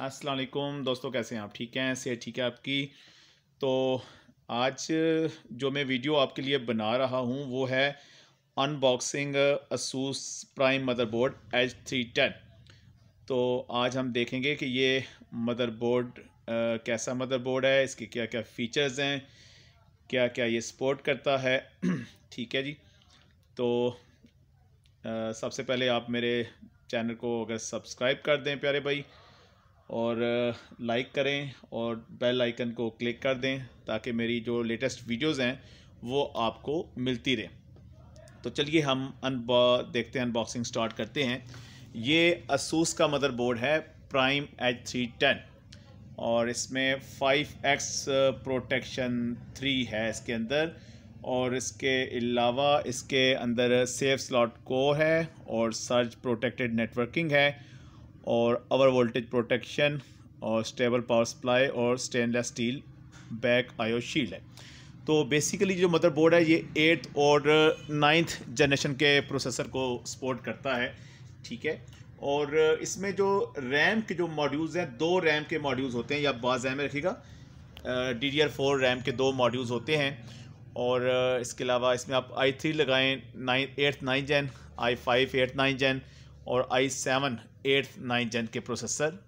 असलकुम दोस्तों कैसे हैं आप ठीक हैं सेहत ठीक है आपकी तो आज जो मैं वीडियो आपके लिए बना रहा हूं वो है unboxing Asus Prime motherboard H three ten तो आज हम देखेंगे कि ये मदरबोर्ड कैसा मदरबोर्ड है इसके क्या क्या फ़ीचर्स हैं क्या क्या ये सपोर्ट करता है ठीक है जी तो सबसे पहले आप मेरे चैनल को अगर सब्सक्राइब कर दें प्यारे भाई और लाइक uh, करें और बेल आइकन को क्लिक कर दें ताकि मेरी जो लेटेस्ट वीडियोस हैं वो आपको मिलती रहे तो चलिए हम अनबॉ देखते हैं अनबॉक्सिंग स्टार्ट करते हैं ये असूस का मदरबोर्ड है प्राइम एच थ्री टेन और इसमें फाइव एक्स प्रोटेक्शन थ्री है इसके अंदर और इसके अलावा इसके अंदर सेफ स्लॉट को है और सर्च प्रोटेक्टेड नेटवर्किंग है और अवर वोल्टेज प्रोटेक्शन और स्टेबल पावर सप्लाई और stainless steel back I O shield है तो बेसिकली जो मदरबोर्ड है ये एट्थ और नाइन्थ जनरेशन के प्रोसेसर को सपोर्ट करता है ठीक है और इसमें जो रैम के जो मॉड्यूल्स हैं दो रैम के मॉड्यूल्स होते हैं या बाज में रखिएगा D D R four RAM के दो मॉड्यूल्स होते हैं और इसके अलावा इसमें आप आई थ्री लगाएँ nine eighth nine gen I five eighth nine gen और I seven eighth ninth gen के प्रोसेसर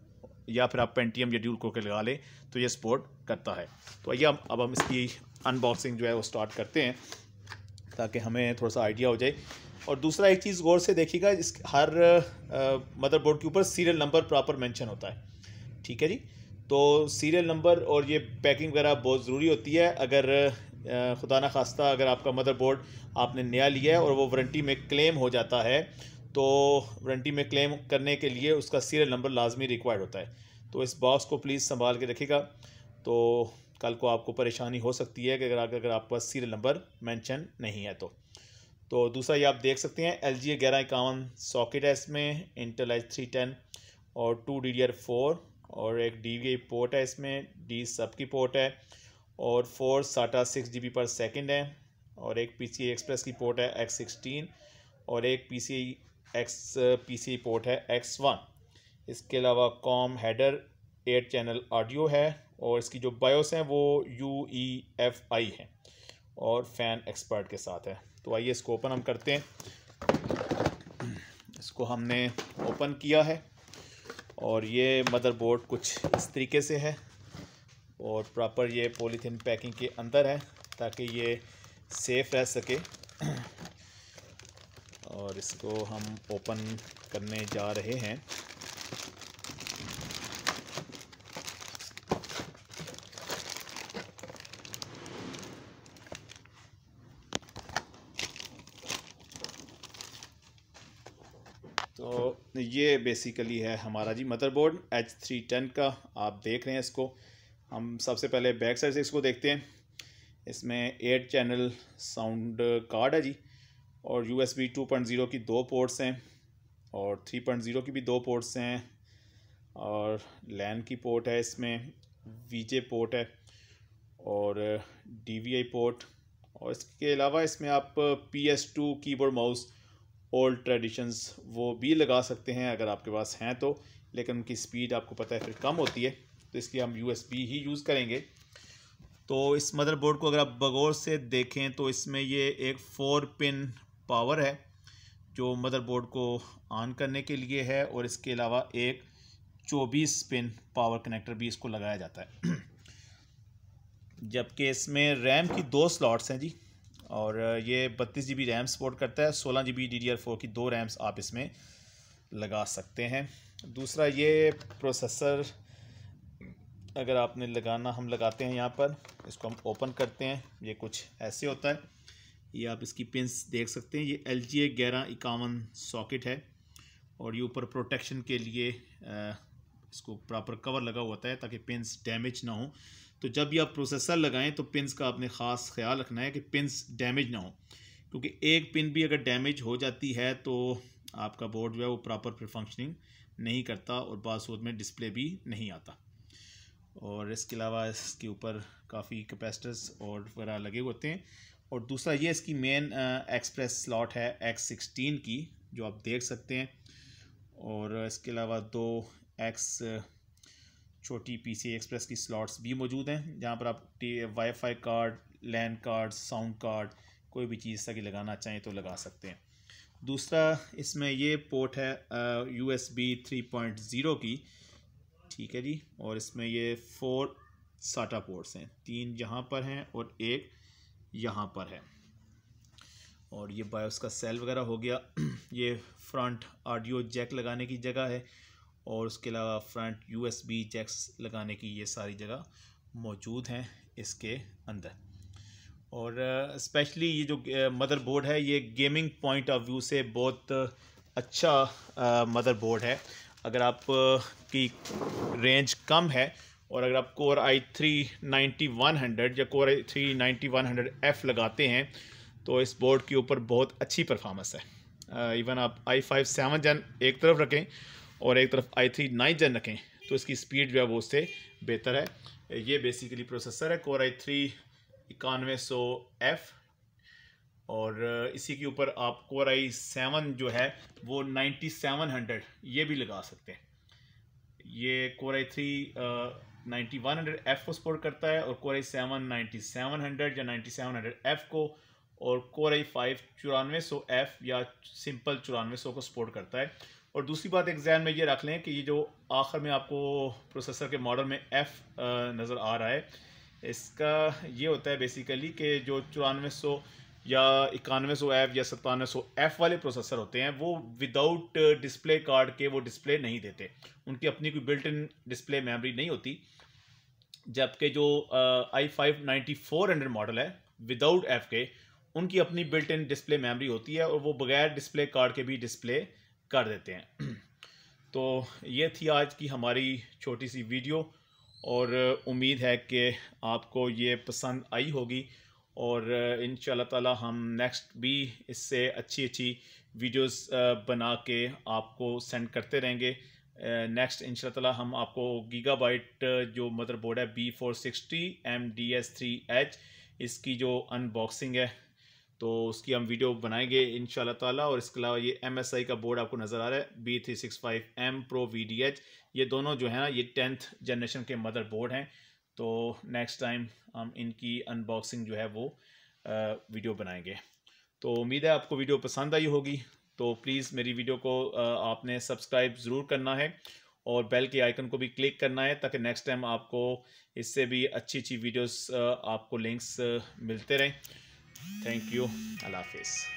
या फिर आप पेंटीएम या ड्यूल के लगा लें तो ये सपोर्ट करता है तो आइए हम अब हम इसकी अनबॉक्सिंग जो है वो स्टार्ट करते हैं ताकि हमें थोड़ा सा आइडिया हो जाए और दूसरा एक चीज़ गौर से देखिएगा इस हर मदरबोर्ड के ऊपर सीरियल नंबर प्रॉपर मेंशन होता है ठीक है जी तो सीरियल नंबर और ये पैकिंग वगैरह बहुत ज़रूरी होती है अगर खुदा ना खास्ता अगर आपका मदरबोर्ड आपने नया लिया है और वो वारंटी में क्लेम हो जाता है तो वारंटी में क्लेम करने के लिए उसका सीरियल नंबर लाजमी रिक्वायर्ड होता है तो इस बॉक्स को प्लीज़ संभाल के रखिएगा तो कल को आपको परेशानी हो सकती है कि अगर अगर आपके पास सीरियल नंबर मेंशन नहीं है तो तो दूसरा ये आप देख सकते हैं एल जी ग्यारह इक्यावन सॉकेट है इसमें इंटेल एच थ्री टेन और two D D R four और एक डी वी आई पोर्ट है इसमें डी सब की पोर्ट है और four SATA six G B per second है और एक पी सी एक्सप्रेस की पोर्ट है एक्स सिक्सटीन और एक P C X P port है एक्स वन इसके अलावा COM header eight channel audio है और इसकी जो बायोस हैं वो यू ई एफ आई है और फैन एक्सपर्ट के साथ है तो आइए इसको ओपन हम करते हैं इसको हमने ओपन किया है और ये मदरबोर्ड कुछ इस तरीके से है और प्रॉपर ये पॉलीथीन पैकिंग के अंदर है ताकि ये सेफ़ रह सके और इसको हम ओपन करने जा रहे हैं तो ये बेसिकली है हमारा G motherboard H three ten का आप देख रहे हैं इसको हम सबसे पहले बैक साइड से इसको देखते हैं इसमें एट चैनल साउंड कार्ड है जी और U S B two point zero की दो पोर्ट्स हैं और थ्री पॉइंट ज़ीरो की भी दो पोर्ट्स हैं और लैन की पोर्ट है इसमें वी जे पोर्ट है और डी वी आई पोर्ट और इसके अलावा इसमें आप पी एस टू की माउस ओल्ड ट्रेडिशंस वो भी लगा सकते हैं अगर आपके पास हैं तो लेकिन उनकी स्पीड आपको पता है फिर कम होती है तो इसलिए हम यू एस बी ही यूज़ करेंगे तो इस मदरबोर्ड को अगर आप बगौर से देखें तो इसमें ये एक फ़ोर पिन पावर है जो मदरबोर्ड को ऑन करने के लिए है और इसके अलावा एक 24 पिन पावर कनेक्टर भी इसको लगाया जाता है जबकि इसमें रैम की दो स्लॉट्स हैं जी और ये बत्तीस जी बी रैम सपोर्ट करता है सोलह G B D D R four की दो रैम्स आप इसमें लगा सकते हैं दूसरा ये प्रोसेसर अगर आपने लगाना हम लगाते हैं यहाँ पर इसको हम ओपन करते हैं ये कुछ ऐसे होता है ये आप इसकी पिंस देख सकते हैं ये एल जी ए ग्यारह इक्यावन सॉकेट है और ये ऊपर प्रोटेक्शन के लिए इसको प्रॉपर कवर लगा हुआ है ताकि पिंस डैमेज ना हो तो जब भी आप प्रोसेसर लगाएं तो पिंस का आपने ख़ास ख्याल रखना है कि पिंस डैमेज ना हो क्योंकि एक पिन भी अगर डैमेज हो जाती है तो आपका बोर्ड जो है वो प्रॉपर फिर फंक्शनिंग नहीं करता और बासूद में डिस्प्ले भी नहीं आता और इसके अलावा इसके ऊपर काफ़ी कैपेसिटर्स और वगैरह लगे होते हैं और दूसरा ये इसकी मेन एक्सप्रेस स्लॉट है एक्स सिक्सटीन की जो आप देख सकते हैं और इसके अलावा दो एक्स छोटी पीसी एक्सप्रेस की स्लॉट्स भी मौजूद हैं जहाँ पर आप WiFi card LAN card sound card कोई भी चीज़ ताकि लगाना चाहें तो लगा सकते हैं दूसरा इसमें ये पोर्ट है U S B three point zero की ठीक है जी और इसमें ये फोर साटा पोर्ट्स हैं तीन जहाँ पर हैं और एक यहाँ पर है और ये बायोस का सेल वगैरह हो गया ये फ्रंट ऑडियो जैक लगाने की जगह है और उसके अलावा फ्रंट यूएसबी जैक्स लगाने की ये सारी जगह मौजूद हैं इसके अंदर और स्पेशली ये जो मदरबोर्ड है ये गेमिंग पॉइंट ऑफ व्यू से बहुत अच्छा मदरबोर्ड है अगर आप की रेंज कम है और अगर आप core I three ninety one hundred या core I three ninety one hundred F लगाते हैं तो इस बोर्ड के ऊपर बहुत अच्छी परफॉर्मेंस है इवन आप आई फाइव सेवन जन एक तरफ रखें और एक तरफ आई थ्री नाइन जन रखें तो इसकी स्पीड जो है वो उससे बेहतर है ये बेसिकली प्रोसेसर है कोर आई थ्री इक्यानवे सौ एफ़ और इसी के ऊपर आप कोर आई सेवन जो है वो नाइन्टी सेवन हंड्रेड ये भी लगा सकते हैं ये core I three ninety one hundred F को सपोर्ट करता है और core seven ninety seven hundred या नाइन्टी सेवन हंड्रेड एफ को और कोर फाइव चौरानवे सौ एफ या सिंपल चौरानवे सौ को सपोर्ट करता है और दूसरी बात एग्जाम में ये रख लें कि ये जो आखिर में आपको प्रोसेसर के मॉडल में एफ़ नज़र आ रहा है इसका ये होता है बेसिकली कि जो चौरानवे सौ या इक्यानवे सौ एफ या सत्तानवे सौ एफ वाले प्रोसेसर होते हैं वो विदाउट डिस्प्ले कार्ड के वो डिस्प्ले नहीं देते उनकी अपनी कोई बिल्ट इन डिस्प्ले मेमोरी नहीं होती जबकि जो I five ninety four hundred model है विदाउट एफ के उनकी अपनी बिल्ट इन डिस्प्ले मेमोरी होती है और वो बगैर डिस्प्ले कार्ड के भी डिस्प्ले कर देते हैं तो ये थी आज की हमारी छोटी सी वीडियो और uh, उम्मीद है कि आपको ये पसंद आई होगी और इन ताला हम नेक्स्ट भी इससे अच्छी अच्छी वीडियोस बना के आपको सेंड करते रहेंगे नेक्स्ट इन ताला हम आपको गीगाबाइट जो मदरबोर्ड है B four sixty M D S three H इसकी जो अनबॉक्सिंग है तो उसकी हम वीडियो बनाएंगे इन ताला और इसके अलावा ये एम एस आई का बोर्ड आपको नज़र आ रहा है B three six five M pro V D H ये दोनों जो है ना ये टेंथ जनरेशन के मदर बोर्ड हैं तो नेक्स्ट टाइम हम इनकी अनबॉक्सिंग जो है वो वीडियो बनाएंगे तो उम्मीद है आपको वीडियो पसंद आई होगी तो प्लीज़ मेरी वीडियो को आपने सब्सक्राइब ज़रूर करना है और बेल के आइकन को भी क्लिक करना है ताकि नेक्स्ट टाइम आपको इससे भी अच्छी अच्छी वीडियोस आपको लिंक्स मिलते रहें थैंक यू अल्लाह हाफिज़